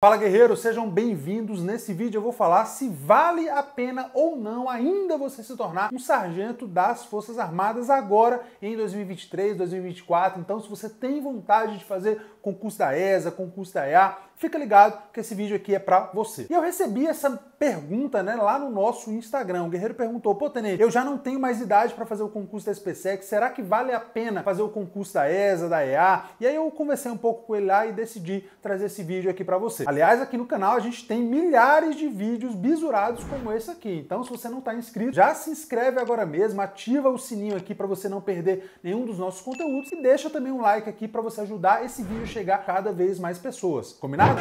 Fala guerreiros, sejam bem-vindos. Nesse vídeo eu vou falar se vale a pena ou não ainda você se tornar um sargento das Forças Armadas agora em 2023, 2024. Então, se você tem vontade de fazer concurso da ESA, concurso da EA, fica ligado que esse vídeo aqui é para você. E eu recebi essa pergunta, né, lá no nosso Instagram. O Guerreiro perguntou: pô, Tenente, eu já não tenho mais idade para fazer o concurso da SPSEC, será que vale a pena fazer o concurso da ESA, da EA? E aí eu conversei um pouco com ele lá e decidi trazer esse vídeo aqui para você. Aliás, aqui no canal a gente tem milhares de vídeos bisurados como esse aqui. Então, se você não está inscrito, já se inscreve agora mesmo, ativa o sininho aqui para você não perder nenhum dos nossos conteúdos e deixa também um like aqui para você ajudar esse vídeo a chegar a cada vez mais pessoas. Combinado?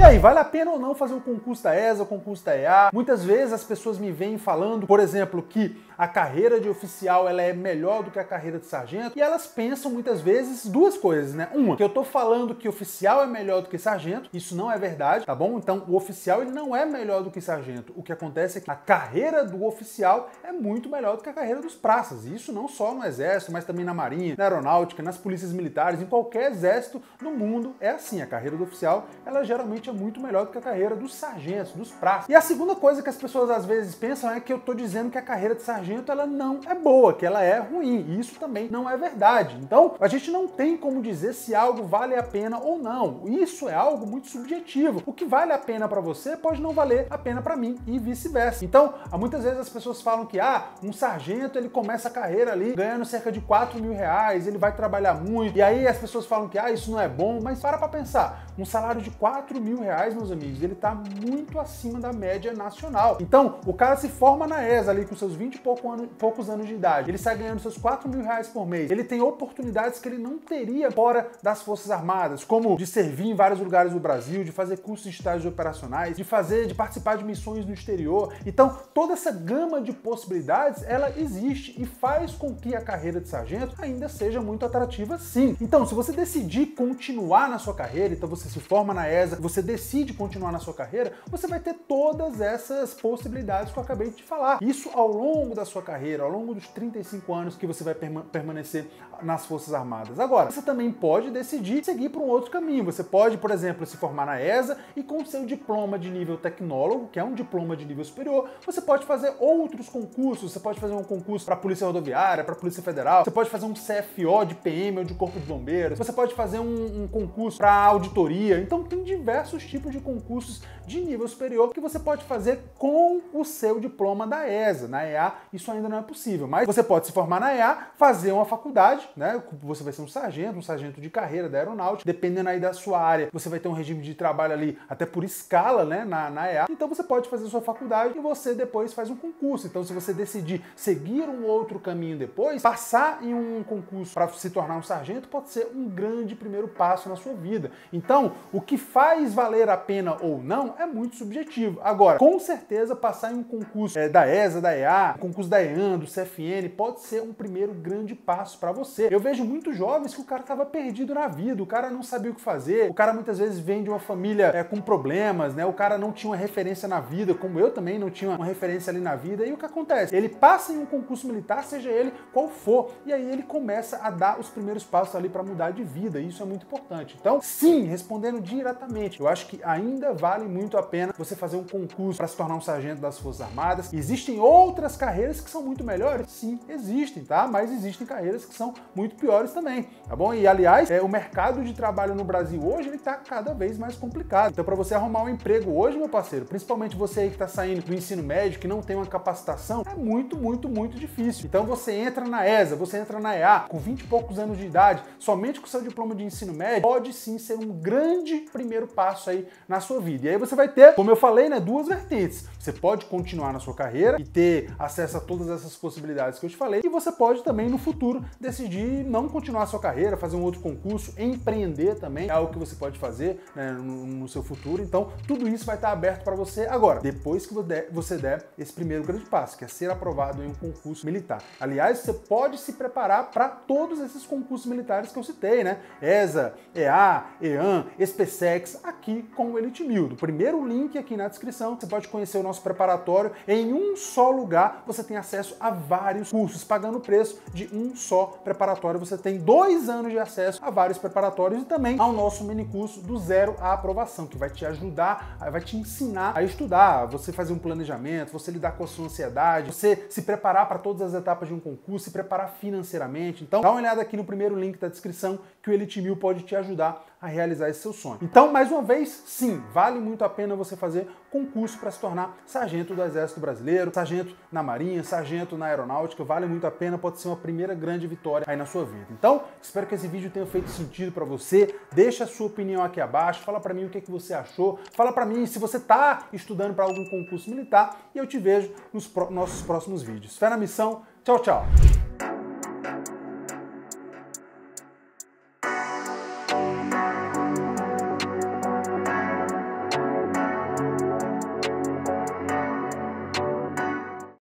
E aí, vale a pena ou não fazer o concurso da ESA, o concurso da EA? Muitas vezes as pessoas me vêm falando, por exemplo, que a carreira de oficial ela é melhor do que a carreira de sargento, e elas pensam muitas vezes duas coisas, né? Uma, que eu tô falando que oficial é melhor do que sargento, isso não é verdade, tá bom? Então, o oficial ele não é melhor do que sargento. O que acontece é que a carreira do oficial é muito melhor do que a carreira dos praças. E isso não só no exército, mas também na marinha, na aeronáutica, nas polícias militares, em qualquer exército no mundo é assim. A carreira do oficial, ela geralmente é muito melhor do que a carreira dos sargentos, dos praças. E a segunda coisa que as pessoas às vezes pensam é que eu tô dizendo que a carreira de sargento nojento, ela não é boa, que ela é ruim. Isso também não é verdade. Então, a gente não tem como dizer se algo vale a pena ou não. Isso é algo muito subjetivo. O que vale a pena para você pode não valer a pena para mim e vice-versa. Então, muitas vezes as pessoas falam que ah, um sargento ele começa a carreira ali ganhando cerca de 4 mil reais, ele vai trabalhar muito, e aí as pessoas falam que ah, isso não é bom, mas para para pensar, um salário de 4 mil reais, meus amigos, ele tá muito acima da média nacional. Então, o cara se forma na ESA ali com seus 20 e poucos pouco ano, poucos anos de idade. Ele sai ganhando seus 4 mil reais por mês. Ele tem oportunidades que ele não teria fora das Forças Armadas, como de servir em vários lugares do Brasil, de fazer cursos de estágios operacionais, de fazer, de participar de missões no exterior. Então, toda essa gama de possibilidades, ela existe e faz com que a carreira de sargento ainda seja muito atrativa, sim. Então, se você decidir continuar na sua carreira, então você se forma na ESA, você decide continuar na sua carreira, você vai ter todas essas possibilidades que eu acabei de falar. Isso ao longo da sua carreira, ao longo dos 35 anos que você vai permanecer nas Forças Armadas. Agora, você também pode decidir seguir para um outro caminho. Você pode, por exemplo, se formar na ESA e com seu diploma de nível tecnólogo, que é um diploma de nível superior, você pode fazer outros concursos. Você pode fazer um concurso para a Polícia Rodoviária, para a Polícia Federal, você pode fazer um CFO de PM ou de Corpo de Bombeiros, você pode fazer um, um concurso para auditoria. Então, tem diversos tipos de concursos de nível superior que você pode fazer com o seu diploma da ESA, na EA isso ainda não é possível. Mas você pode se formar na EA, fazer uma faculdade, né? Você vai ser um sargento, um sargento de carreira da aeronáutica, dependendo aí da sua área, você vai ter um regime de trabalho ali até por escala, né? Na, na EA. Então você pode fazer sua faculdade e você depois faz um concurso. Então, se você decidir seguir um outro caminho depois, passar em um concurso para se tornar um sargento pode ser um grande primeiro passo na sua vida. Então, o que faz valer a pena ou não é muito subjetivo. Agora, com certeza, passar em um concurso é, da ESA, da EA, um concurso da EAN, do CFN, pode ser um primeiro grande passo para você. Eu vejo muitos jovens que o cara estava perdido na vida, o cara não sabia o que fazer, o cara muitas vezes vem de uma família é, com problemas, né? O cara não tinha uma referência na vida, como eu também não tinha uma referência ali na vida. E o que acontece? Ele passa em um concurso militar, seja ele qual for, e aí ele começa a dar os primeiros passos ali para mudar de vida. E isso é muito importante. Então, sim, respondendo diretamente, eu acho que ainda vale muito a pena você fazer um concurso para se tornar um sargento das Forças Armadas. Existem outras carreiras carreiras que são muito melhores? Sim, existem, tá? Mas existem carreiras que são muito piores também, tá bom? E aliás, é, o mercado de trabalho no Brasil hoje ele tá cada vez mais complicado. Então, para você arrumar um emprego hoje, meu parceiro, principalmente você aí que está saindo do ensino médio, que não tem uma capacitação, é muito, muito, muito difícil. Então, você entra na ESA, você entra na EA com 20 e poucos anos de idade, somente com seu diploma de ensino médio, pode sim ser um grande primeiro passo aí na sua vida. E aí você vai ter, como eu falei, né, duas vertentes. Você pode continuar na sua carreira e ter acesso a a todas essas possibilidades que eu te falei. E você pode também no futuro decidir não continuar sua carreira, fazer um outro concurso, empreender também é algo que você pode fazer né, no, seu futuro. Então tudo isso vai estar aberto para você agora, depois que você der esse primeiro grande passo, que é ser aprovado em um concurso militar. Aliás, você pode se preparar para todos esses concursos militares que eu citei, né? ESA, EA, EAN, SPSEX, aqui com o Elite Elitimildo. Primeiro link aqui na descrição, você pode conhecer o nosso preparatório em um só lugar. Você tem acesso a vários cursos, pagando o preço de um só preparatório. Você tem dois anos de acesso a vários preparatórios e também ao nosso mini curso do zero à aprovação, que vai te ajudar, vai te ensinar a estudar, você fazer um planejamento, você lidar com a sua ansiedade, você se preparar para todas as etapas de um concurso, se preparar financeiramente. Então, dá uma olhada aqui no primeiro link da descrição que o Elite Mil pode te ajudar a realizar esse seu sonho. Então, mais uma vez, sim, vale muito a pena você fazer concurso para se tornar sargento do Exército Brasileiro, sargento na Marinha, sargento na Aeronáutica, vale muito a pena, pode ser uma primeira grande vitória aí na sua vida. Então, espero que esse vídeo tenha feito sentido para você. Deixa a sua opinião aqui abaixo, fala para mim o que, é que você achou, fala para mim se você está estudando para algum concurso militar e eu te vejo nos nossos próximos vídeos. Fé na missão, tchau, tchau!